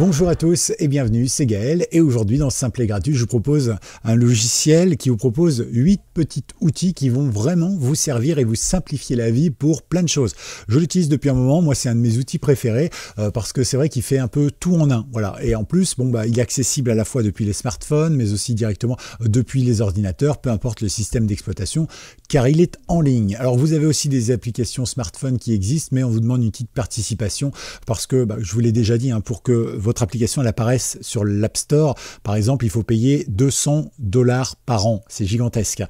Bonjour à tous et bienvenue, c'est Gaël et aujourd'hui dans Simple et Gratuit, je vous propose un logiciel qui vous propose huit petits outils qui vont vraiment vous servir et vous simplifier la vie pour plein de choses. Je l'utilise depuis un moment, moi c'est un de mes outils préférés euh, parce que c'est vrai qu'il fait un peu tout en un. Voilà. Et en plus, bon bah il est accessible à la fois depuis les smartphones mais aussi directement euh, depuis les ordinateurs, peu importe le système d'exploitation car il est en ligne. Alors vous avez aussi des applications smartphones qui existent mais on vous demande une petite participation parce que bah, je vous l'ai déjà dit hein, pour que votre votre application elle apparaisse sur l'App Store, par exemple, il faut payer 200 dollars par an. C'est gigantesque.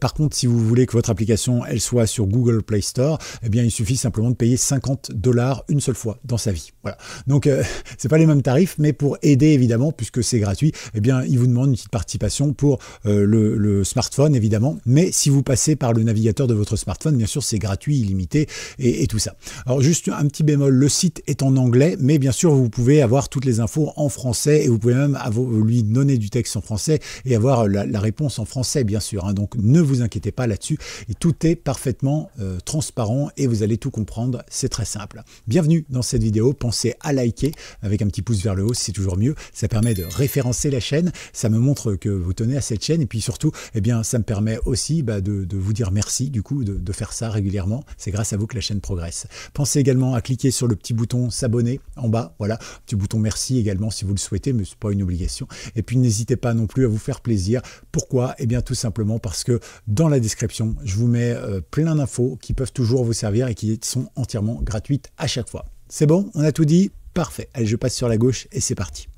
Par contre, si vous voulez que votre application elle soit sur Google Play Store, et eh bien, il suffit simplement de payer 50 dollars une seule fois dans sa vie. Voilà. Donc, euh, c'est pas les mêmes tarifs, mais pour aider évidemment, puisque c'est gratuit, et eh bien, il vous demande une petite participation pour euh, le, smartphone évidemment. Mais si vous passez par le navigateur de votre smartphone, bien sûr, c'est gratuit, illimité et tout ça. Alors, juste un petit bémol, le site est en anglais, mais bien sûr, vous pouvez avoir toutes les infos en français et vous pouvez même lui donner du texte en français et avoir euh, la, réponse en français, bien sûr. Hein. Donc ne vous inquiétez pas là-dessus. Et tout est parfaitement euh, transparent et vous allez tout comprendre. C'est très simple. Bienvenue dans cette vidéo. Pensez à liker avec un petit pouce vers le haut, c'est toujours mieux. Ça permet de référencer la chaîne. Ça me montre que vous tenez à cette chaîne. Et puis surtout, et eh bien, ça me permet aussi bah, de, vous dire merci, du coup, de, faire ça régulièrement. C'est grâce à vous que la chaîne progresse. Pensez également à cliquer sur le petit bouton s'abonner en bas. Voilà, petit bouton merci également si vous le souhaitez, mais ce n'est pas une obligation. Et puis n'hésitez pas non plus à vous faire plaisir. Pourquoi Eh bien tout simplement parce que dans la description, je vous mets euh, plein d'infos qui peuvent toujours vous servir et qui sont entièrement gratuites à chaque fois. C'est bon On a tout dit Parfait. Allez, je passe sur la gauche et c'est parti.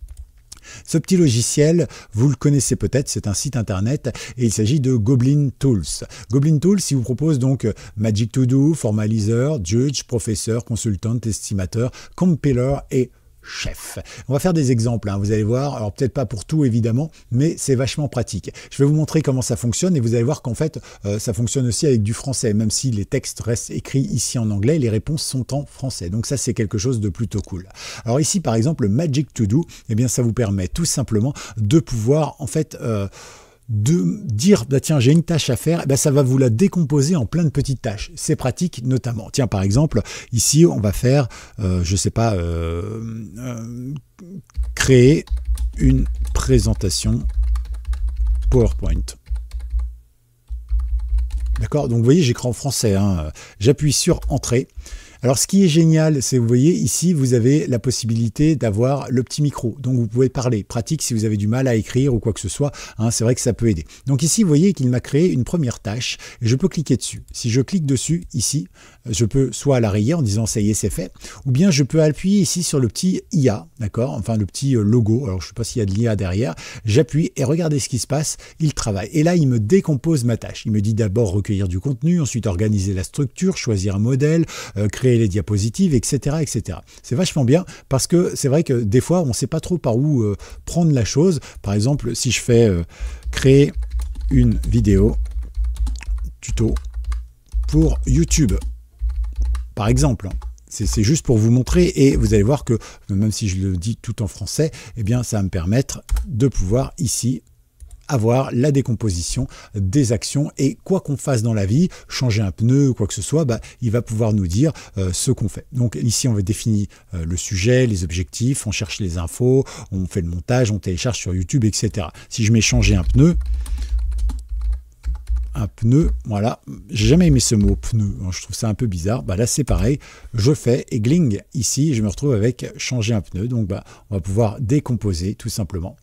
Ce petit logiciel, vous le connaissez peut-être, c'est un site internet et il s'agit de Goblin Tools. Goblin Tools, il vous propose donc euh, Magic To Do, Formalizer, Judge, Professeur, Consultant, Estimateur, Compiler et chef. On va faire des exemples, hein. vous allez voir, alors peut-être pas pour tout évidemment, mais c'est vachement pratique. Je vais vous montrer comment ça fonctionne et vous allez voir qu'en fait euh, ça fonctionne aussi avec du français, même si les textes restent écrits ici en anglais, les réponses sont en français. Donc ça c'est quelque chose de plutôt cool. Alors ici par exemple le Magic To Do, eh bien ça vous permet tout simplement de pouvoir en fait... Euh, de dire bah tiens j'ai une tâche à faire, bah, ça va vous la décomposer en plein de petites tâches. C'est pratique notamment. Tiens par exemple ici on va faire je euh, je sais pas euh, euh, créer une présentation PowerPoint. D'accord Donc vous voyez j'écris en français. Hein. J'appuie sur entrée. Alors, ce qui est génial, c'est vous voyez ici, vous avez la possibilité d'avoir le petit micro. Donc, vous pouvez parler. Pratique si vous avez du mal à écrire ou quoi que ce soit. Hein, c'est vrai que ça peut aider. Donc ici, vous voyez qu'il m'a créé une première tâche. Et je peux cliquer dessus. Si je clique dessus ici, je peux soit la rayer en disant ça y est, c'est fait, ou bien je peux appuyer ici sur le petit IA, d'accord Enfin, le petit euh, logo. Alors, je ne sais pas s'il y a de l'IA derrière. J'appuie et regardez ce qui se passe. Il travaille. Et là, il me décompose ma tâche. Il me dit d'abord recueillir du contenu, ensuite organiser la structure, choisir un modèle, euh, créer les diapositives, etc. etc. C'est vachement bien parce que c'est vrai que des fois, on ne sait pas trop par où euh, prendre la chose. Par exemple, si je fais créer une vidéo tuto pour YouTube par exemple. Hein. C'est juste pour vous montrer et vous allez voir que même si je le dis tout en français, eh bien ça va me permettre de pouvoir ici avoir la décomposition des actions et quoi qu'on fasse dans la vie, changer un pneu ou quoi que ce soit, bah, il va pouvoir nous dire euh, ce qu'on fait. Donc ici on va définir euh, le sujet, les objectifs, on cherche les infos, on fait le montage, on télécharge sur YouTube, etc. Si je mets changer un pneu, un pneu. Voilà, j'ai jamais aimé ce mot pneu, hein, je trouve ça un peu bizarre. Bah là c'est pareil, je fais et gling ici, je me retrouve avec changer un pneu. Donc bah, on va pouvoir décomposer tout simplement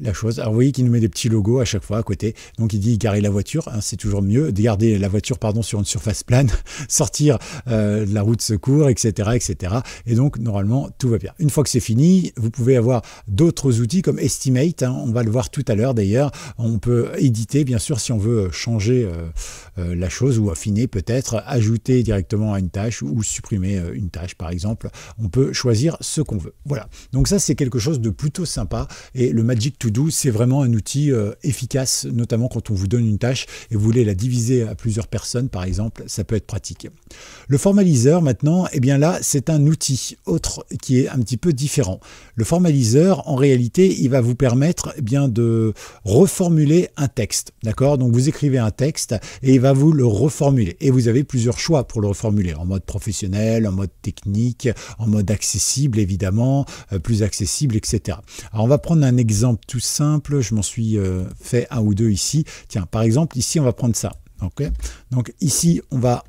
la chose. Alors vous voyez qu'il nous met des petits logos à chaque fois à côté. Donc il dit garer la voiture, hein, c'est toujours mieux. Garder la voiture pardon, sur une surface plane, sortir euh, de la route de secours, etc., etc. Et donc normalement tout va bien. Une fois que c'est fini, vous pouvez avoir d'autres outils comme Estimate. Hein. on va le voir tout à l'heure d'ailleurs. On peut éditer bien sûr si on veut changer euh, euh, la chose ou affiner peut-être, ajouter directement à une tâche ou, supprimer une tâche par exemple. On peut choisir ce qu'on veut. Voilà. Donc ça c'est quelque chose de plutôt sympa et le Magic To Do, c'est vraiment un outil euh, efficace, notamment quand on vous donne une tâche et vous voulez la diviser à plusieurs personnes, par exemple, ça peut être pratique. Le formaliseur, maintenant, eh bien là, c'est un outil autre qui est un petit peu différent. Le formaliseur, en réalité, il va vous permettre eh bien de reformuler un texte, d'accord Donc vous écrivez un texte et il va vous le reformuler. Et vous avez plusieurs choix pour le reformuler, en mode professionnel, en mode technique, en mode accessible, évidemment, euh, plus accessible, etc. Alors on va prendre un exemple tout simple, je m'en suis euh, fait un ou deux ici. Tiens, par exemple, ici, on va prendre ça. ok Donc ici, on va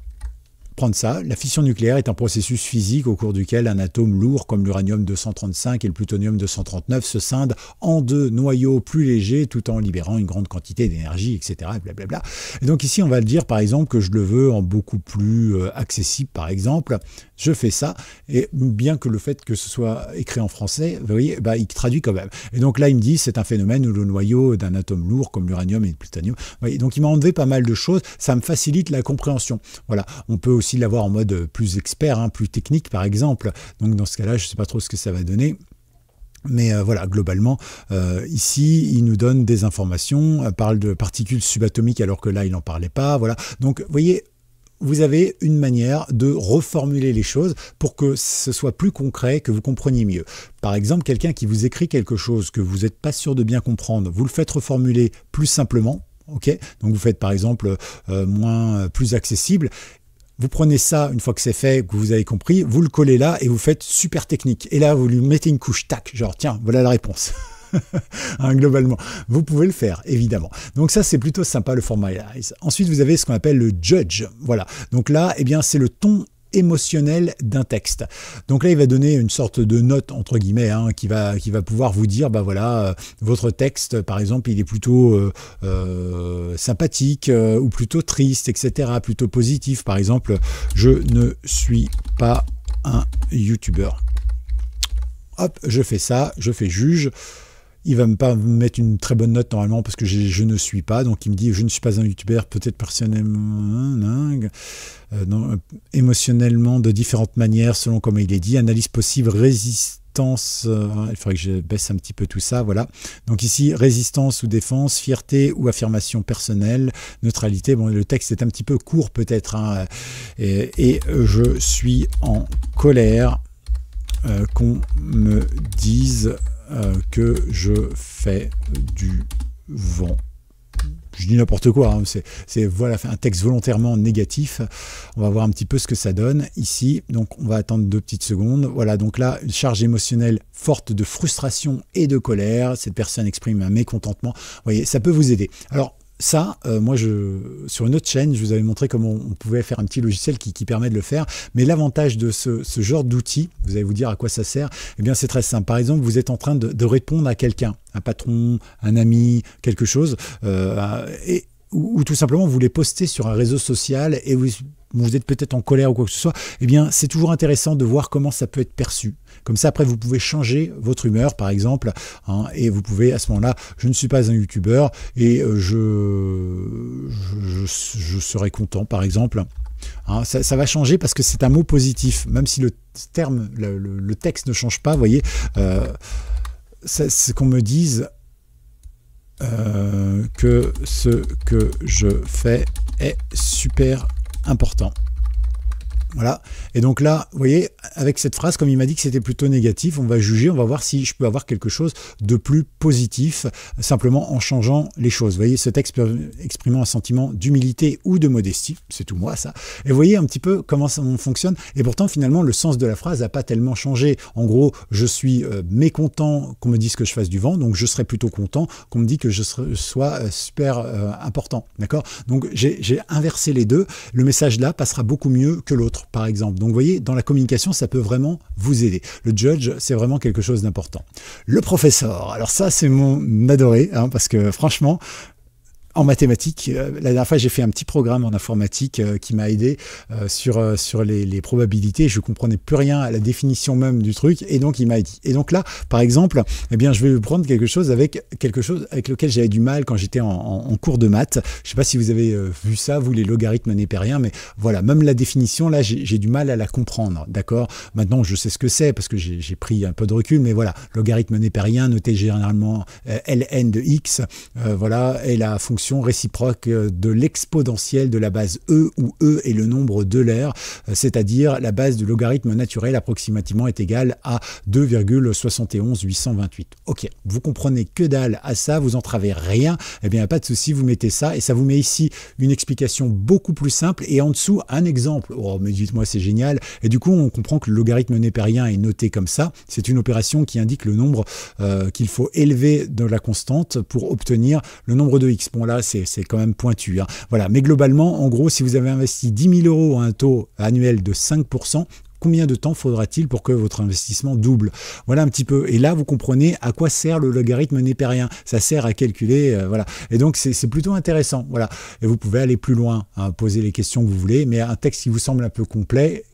ça, la fission nucléaire est un processus physique au cours duquel un atome lourd comme l'uranium-235 et le plutonium-239 se scindent en deux noyaux plus légers tout en libérant une grande quantité d'énergie, etc. Blablabla. Et donc ici, on va le dire par exemple que je le veux en beaucoup plus euh, accessible, par exemple. Je fais ça, et bien que le fait que ce soit écrit en français, vous voyez, bah, il traduit quand même. Et donc là, il me dit, c'est un phénomène où le noyau d'un atome lourd comme l'uranium et le plutonium, donc il m'a enlevé pas mal de choses, ça me facilite la compréhension. Voilà, on peut aussi l'avoir en mode euh, plus expert, hein, plus technique par exemple. Donc dans ce cas-là, je ne sais pas trop ce que ça va donner. Mais euh, voilà, globalement, euh, ici, il nous donne des informations, parle de particules subatomiques alors que là, il n'en parlait pas. Voilà. Donc, vous voyez, vous avez une manière de reformuler les choses pour que ce soit plus concret, que vous compreniez mieux. Par exemple, quelqu'un qui vous écrit quelque chose que vous n'êtes pas sûr de bien comprendre, vous le faites reformuler plus simplement, ok Donc vous faites par exemple moins plus accessible vous prenez ça, une fois que c'est fait, que vous avez compris, vous le collez là et vous faites super technique. Et là, vous lui mettez une couche, tac, genre, tiens, voilà la réponse. Hein, globalement, vous pouvez le faire, évidemment. Donc ça, c'est plutôt sympa, le formalize. Ensuite, vous avez ce qu'on appelle le judge. Voilà. Donc là, eh bien, c'est le ton émotionnel d'un texte. Donc là, il va donner une sorte de note, entre guillemets, hein, qui, va, qui va pouvoir vous dire, bah voilà, euh, votre texte, par exemple, il est plutôt euh, euh, sympathique ou plutôt triste, etc., plutôt positif. Par exemple, je ne suis pas un youtubeur. Hop, je fais ça, je fais juge il va me pas mettre une très bonne note normalement parce que je ne suis pas. Donc il me dit je ne suis pas un youtubeur, peut-être personnellement, hein, euh, euh, émotionnellement de différentes manières selon comment il est dit. Analyse possible, résistance. Euh, il faudrait que je baisse un petit peu tout ça. Voilà. Donc ici résistance ou défense, fierté ou affirmation personnelle, neutralité. Bon, le texte est un petit peu court peut-être. Hein, et je suis en colère qu'on me dise euh, que je fais du vent je dis n'importe quoi, hein, c'est voilà un texte volontairement négatif. On va voir un petit peu ce que ça donne ici. Donc on va attendre deux petites secondes. Voilà, donc là, une charge émotionnelle forte de frustration et de colère. Cette personne exprime un mécontentement. Vous voyez, ça peut vous aider. Alors, ça, euh, moi, je, sur une autre chaîne, je vous avais montré comment on pouvait faire un petit logiciel qui, permet de le faire. Mais l'avantage de ce, genre d'outil, vous allez vous dire à quoi ça sert, eh bien, c'est très simple. Par exemple, vous êtes en train de, répondre à quelqu'un, un patron, un ami, quelque chose, euh, ou, tout simplement vous les postez sur un réseau social et vous, vous êtes peut-être en colère ou quoi que ce soit, eh bien, c'est toujours intéressant de voir comment ça peut être perçu. Comme ça, après, vous pouvez changer votre humeur, par exemple, hein, et vous pouvez à ce moment-là, je ne suis pas un youtubeur et euh, je, je, serai content, par exemple. Hein, ça, va changer parce que c'est un mot positif, même si le terme, le, texte ne change pas, vous voyez, euh, c'est qu'on me dise euh, que ce que je fais est super important. Voilà. Et donc là, vous voyez, avec cette phrase, comme il m'a dit que c'était plutôt négatif, on va juger, on va voir si je peux avoir quelque chose de plus positif, simplement en changeant les choses. Vous voyez, ce texte exprimant un sentiment d'humilité ou de modestie, c'est tout moi ça. Et vous voyez un petit peu comment ça fonctionne. Et pourtant, finalement, le sens de la phrase n'a pas tellement changé. En gros, je suis euh, mécontent qu'on me dise que je fasse du vent, donc je serais plutôt content qu'on me dise que je sois euh, super euh, important. D'accord Donc j'ai inversé les deux. Le message là passera beaucoup mieux que l'autre par exemple. Donc vous voyez, dans la communication, ça peut vraiment vous aider. Le judge, c'est vraiment quelque chose d'important. Le professeur, alors ça c'est mon adoré, hein, parce que franchement, en mathématiques. Euh, la dernière fois, j'ai fait un petit programme en informatique euh, qui m'a aidé euh, sur, sur les, probabilités. Je comprenais plus rien à la définition même du truc et donc il m'a dit. Et donc là, par exemple, eh bien, je vais prendre quelque chose avec quelque chose avec lequel j'avais du mal quand j'étais en, cours de maths. Je ne sais pas si vous avez vu ça, vous les logarithmes népériens, mais voilà, même la définition là, j'ai du mal à la comprendre, d'accord. Maintenant, je sais ce que c'est parce que j'ai pris un peu de recul, mais voilà, logarithme népérien noté généralement ln de x, voilà, et la fonction réciproque euh, de l'exponentielle de la base E où E est le nombre de l'air euh, c'est-à-dire la base du logarithme naturel approximativement est égale à 2,71828. Ok, vous comprenez que dalle à ça, vous en rien, eh bien pas de souci, vous mettez ça et ça vous met ici une explication beaucoup plus simple et en dessous un exemple. Oh mais dites-moi c'est génial. Et du coup on comprend que le logarithme népérien est noté comme ça. C'est une opération qui indique le nombre euh, qu'il faut élever de la constante pour obtenir le nombre de x. Bon, c'est quand même pointu. Hein. Voilà. Mais globalement, en gros, si vous avez investi 10 000 euros à un taux annuel de 5%, combien de temps faudra-t-il pour que votre investissement double Voilà un petit peu. Et là, vous comprenez à quoi sert le logarithme népérien. Ça sert à calculer, euh, voilà. Et donc, c'est plutôt intéressant, voilà. Et vous pouvez aller plus loin, hein, poser les questions que vous voulez, mais un texte qui vous semble un peu complet,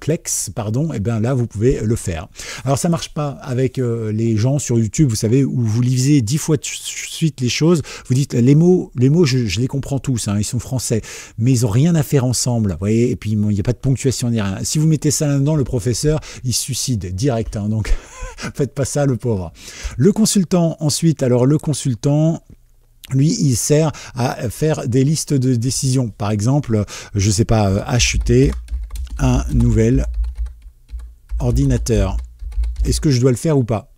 CLEX, pardon, et eh bien là vous pouvez le faire. Alors ça marche pas avec euh, les gens sur YouTube, vous savez, où vous lisez dix fois de suite les choses, vous dites les mots, les mots, je, les comprends tous, hein, ils sont français, mais ils ont rien à faire ensemble, vous voyez, et puis il n'y a pas de ponctuation ni rien. Si vous mettez ça là-dedans, le professeur, il se suicide direct, hein, donc faites pas ça, le pauvre. Le consultant, ensuite, alors le consultant, lui, il sert à faire des listes de décisions. Par exemple, je ne sais pas, acheter euh, un nouvel ordinateur. Est-ce que je dois le faire ou pas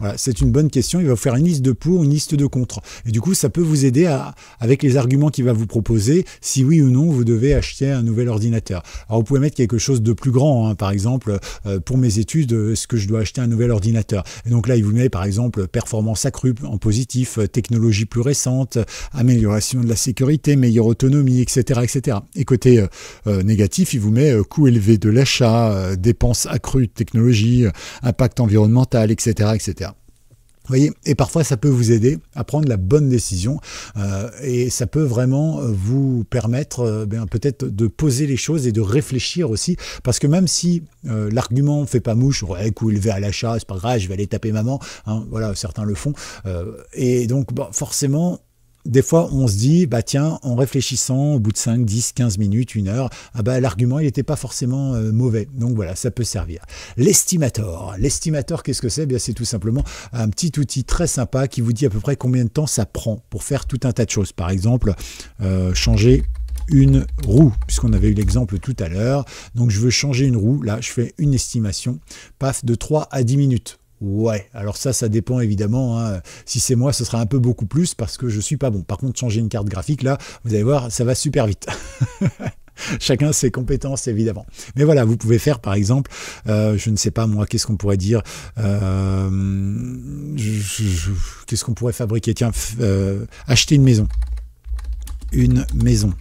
voilà, c'est une bonne question. Il va vous faire une liste de pour, une liste de contre. Et du coup, ça peut vous aider à, avec les arguments qu'il va vous proposer, si oui ou non vous devez acheter un nouvel ordinateur. Alors, vous pouvez mettre quelque chose de plus grand, hein. par exemple, euh, pour mes études, euh, est-ce que je dois acheter un nouvel ordinateur Et donc là, il vous met, par exemple, performance accrue en positif, euh, technologie plus récente, amélioration de la sécurité, meilleure autonomie, etc. etc. Et côté négatif, il vous met coût élevé de l'achat, dépenses accrues de technologie, impact environnemental, etc. etc voyez et parfois ça peut vous aider à prendre la bonne décision euh, et ça peut vraiment euh, vous permettre ben, peut-être de poser les choses et de réfléchir aussi parce que même si l'argument fait pas mouche ouais coup élevé à l'achat c'est pas grave je vais aller taper maman hein, voilà certains le font et donc bah, forcément des fois, on se dit, bah tiens, en réfléchissant au bout de 5, 10, 15 minutes, une heure, ah, bah, l'argument, il n'était pas forcément euh, mauvais. Donc voilà, ça peut servir. L'estimateur. L'estimateur, qu'est-ce que c'est eh C'est tout simplement un petit outil très sympa qui vous dit à peu près combien de temps ça prend pour faire tout un tas de choses. Par exemple, euh, changer une roue, puisqu'on avait eu l'exemple tout à l'heure. Donc je veux changer une roue, là je fais une estimation, paf, de 3 à 10 minutes. Ouais, alors ça, ça dépend évidemment. Hein. Si c'est moi, ce sera un peu beaucoup plus parce que je suis pas bon. Par contre, changer une carte graphique, là, vous allez voir, ça va super vite. Chacun ses compétences, évidemment. Mais voilà, vous pouvez faire, par exemple, euh, je ne sais pas moi, qu'est-ce qu'on pourrait dire euh, Qu'est-ce qu'on pourrait fabriquer Tiens, euh, acheter une maison. Une maison.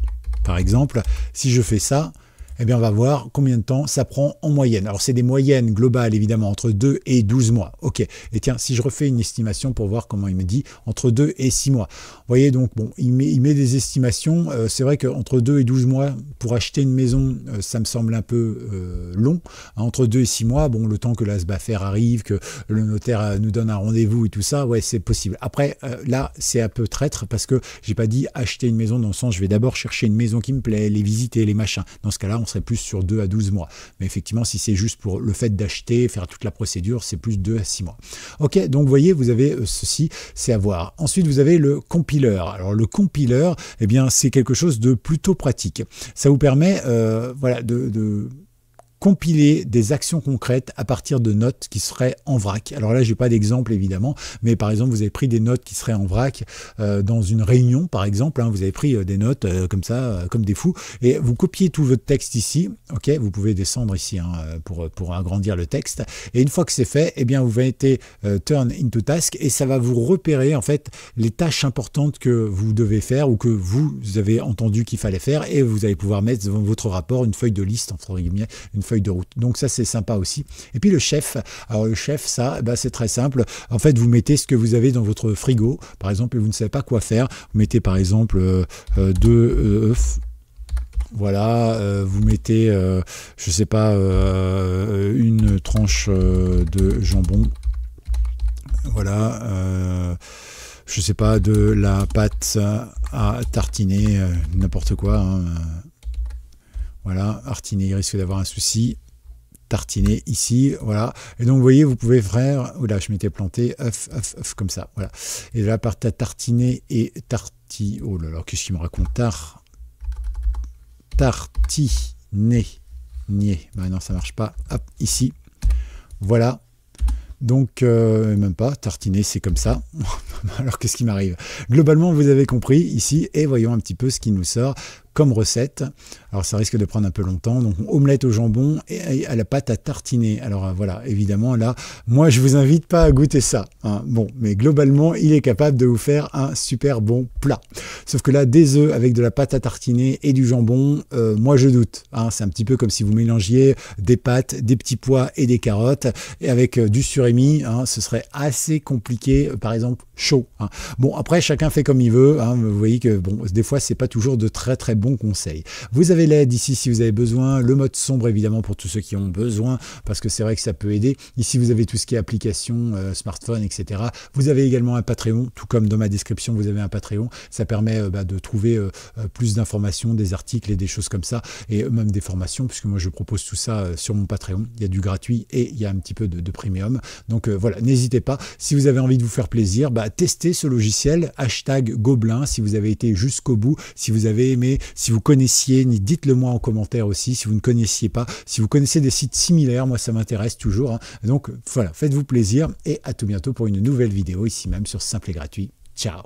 Par exemple, si je fais ça, eh bien, on va voir combien de temps ça prend en moyenne. Alors, c'est des moyennes globales, évidemment, entre 2 et 12 mois. OK. Et tiens, si je refais une estimation pour voir comment il me dit, entre 2 et 6 mois. Vous voyez, donc, bon, il met, il met des estimations. Euh, c'est vrai qu'entre 2 et 12 mois, pour acheter une maison, euh, ça me semble un peu euh, long. Hein, entre 2 et 6 mois, bon, le temps que la SBAFER arrive, que le notaire nous donne un rendez-vous et tout ça, ouais, c'est possible. Après, là, c'est un peu traître parce que j'ai pas dit acheter une maison dans le sens, je vais d'abord chercher une maison qui me plaît, les visiter, les machins. Dans ce cas-là, on serait plus sur 2 à 12 mois. Mais effectivement, si c'est juste pour le fait d'acheter, faire toute la procédure, c'est plus 2 à 6 mois. Ok, donc vous voyez, vous avez euh, ceci, c'est à voir. Ensuite, vous avez le compiler. Alors le compiler, eh bien, c'est quelque chose de plutôt pratique. Ça vous permet, euh, voilà, de compiler des actions concrètes à partir de notes qui seraient en vrac. Alors là, j'ai pas d'exemple évidemment, mais par exemple, vous avez pris des notes qui seraient en vrac euh, dans une réunion, par exemple. Hein, vous avez pris euh, des notes euh, comme ça, comme des fous, et vous copiez tout votre texte ici. Ok, vous pouvez descendre ici hein, pour pour agrandir le texte. Et une fois que c'est fait, eh bien, vous mettez turn into task et ça va vous repérer en fait les tâches importantes que vous devez faire ou que vous avez entendu qu'il fallait faire, et vous allez pouvoir mettre dans votre rapport une feuille de liste entre guillemets, une de route. Donc ça c'est sympa aussi. Et puis le chef, alors le chef ça bah, c'est très simple. En fait vous mettez ce que vous avez dans votre frigo, par exemple, et vous ne savez pas quoi faire. Vous mettez par exemple euh, euh, deux œufs. Euh, voilà, vous mettez, je sais pas, une tranche de jambon. Voilà, je sais pas, de la pâte à tartiner, n'importe quoi. Hein. Voilà, Artinet, il risque d'avoir un souci. Tartiner ici, voilà. Et donc, vous voyez, vous pouvez faire... Oula, je m'étais planté. comme ça, voilà. Et là, par ta tartiner et tarti... Oh là là, qu'est-ce qu'il me raconte Tar... Tartiner. Nier. Bah non, ça marche pas. Hop, ici. Voilà. Donc, euh, même pas, tartiner, c'est comme ça. Alors, qu'est-ce qui m'arrive Globalement, vous avez compris ici, et voyons un petit peu ce qui nous sort comme recette. Alors ça risque de prendre un peu longtemps. Donc omelette au jambon et à la pâte à tartiner. Alors euh, voilà, évidemment là, moi je vous invite pas à goûter ça. Hein. Bon, mais globalement, il est capable de vous faire un super bon plat. Sauf que là, des œufs avec de la pâte à tartiner et du jambon, euh, moi je doute. Hein. C'est un petit peu comme si vous mélangiez des pâtes, des petits pois et des carottes et avec euh, du surimi, hein, ce serait assez compliqué. par exemple, chaud. Bon, après chacun fait comme il veut. Vous voyez que bon, des fois c'est pas toujours de très très conseil Vous avez l'aide ici si vous avez besoin, le mode sombre évidemment pour tous ceux qui ont besoin, parce que c'est vrai que ça peut aider. Ici, vous avez tout ce qui est application, euh, smartphone, etc. Vous avez également un Patreon, tout comme dans ma description, vous avez un Patreon. Ça permet euh, bah, de trouver euh, euh, plus d'informations, des articles et des choses comme ça, et même des formations, puisque moi je propose tout ça sur mon Patreon. Il y a du gratuit et il y a un petit peu de, premium. Donc voilà, n'hésitez pas. Si vous avez envie de vous faire plaisir, bah, testez ce logiciel, hashtag Gobelin, si vous avez été jusqu'au bout, si vous avez aimé, si vous connaissiez, dites-le moi en commentaire aussi, si vous ne connaissiez pas. Si vous connaissez des sites similaires, moi ça m'intéresse toujours. Hein. Donc voilà, faites-vous plaisir et à tout bientôt pour une nouvelle vidéo ici même sur Simple et Gratuit. Ciao